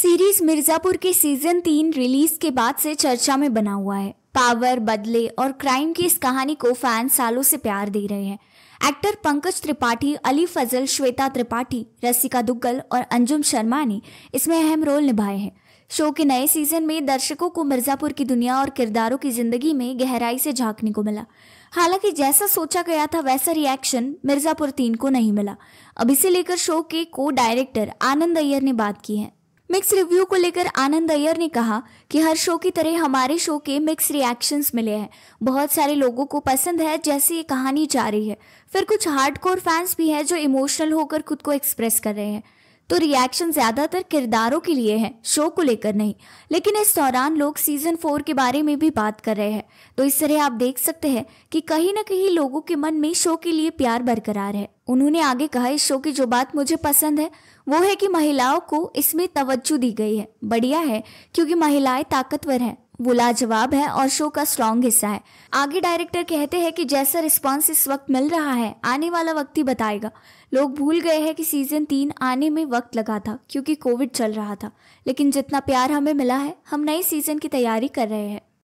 series Mirzapur के season तीन release के बाद से चर्चा में बना हुआ है पावर बदले और क्राइम की इस कहानी को फैन सालों से प्यार दे रहे हैं एक्टर पंकज त्रिपाठी अली फजल श्वेता त्रिपाठी रसिका दुग्गल और अंजुम शर्मा ने इसमें अहम रोल निभाए हैं शो के नए सीजन में दर्शकों को मिर्जापुर की दुनिया और किरदारों की जिंदगी में गहराई से झांकने को मिला हालांकि जैसा सोचा गया था वैसा रिएक्शन मिर्जापुर तीन को नहीं मिला अब इसे लेकर शो के को डायरेक्टर आनंद अय्यर ने बात की है मिक्स रिव्यू को लेकर आनंद अय्यर ने कहा कि हर शो की तरह हमारे शो के मिक्स रिएक्शंस मिले हैं बहुत सारे लोगों को पसंद है जैसे ये कहानी जा रही है फिर कुछ हार्डकोर फैंस भी हैं जो इमोशनल होकर खुद को एक्सप्रेस कर रहे हैं तो रिएक्शन ज्यादातर किरदारों के लिए है शो को लेकर नहीं लेकिन इस दौरान लोग सीजन फोर के बारे में भी बात कर रहे हैं तो इस तरह आप देख सकते हैं कि कहीं ना कहीं लोगों के मन में शो के लिए प्यार बरकरार है उन्होंने आगे कहा इस शो की जो बात मुझे पसंद है वो है कि महिलाओं को इसमें तवज्जो दी गई है बढ़िया है क्योंकि महिलाएं ताकतवर हैं वो लाजवाब है और शो का स्ट्रॉन्ग हिस्सा है आगे डायरेक्टर कहते हैं कि जैसा रिस्पॉन्स इस वक्त मिल रहा है आने वाला वक्त ही बताएगा लोग भूल गए हैं कि सीजन तीन आने में वक्त लगा था क्योंकि कोविड चल रहा था लेकिन जितना प्यार हमें मिला है हम नए सीजन की तैयारी कर रहे हैं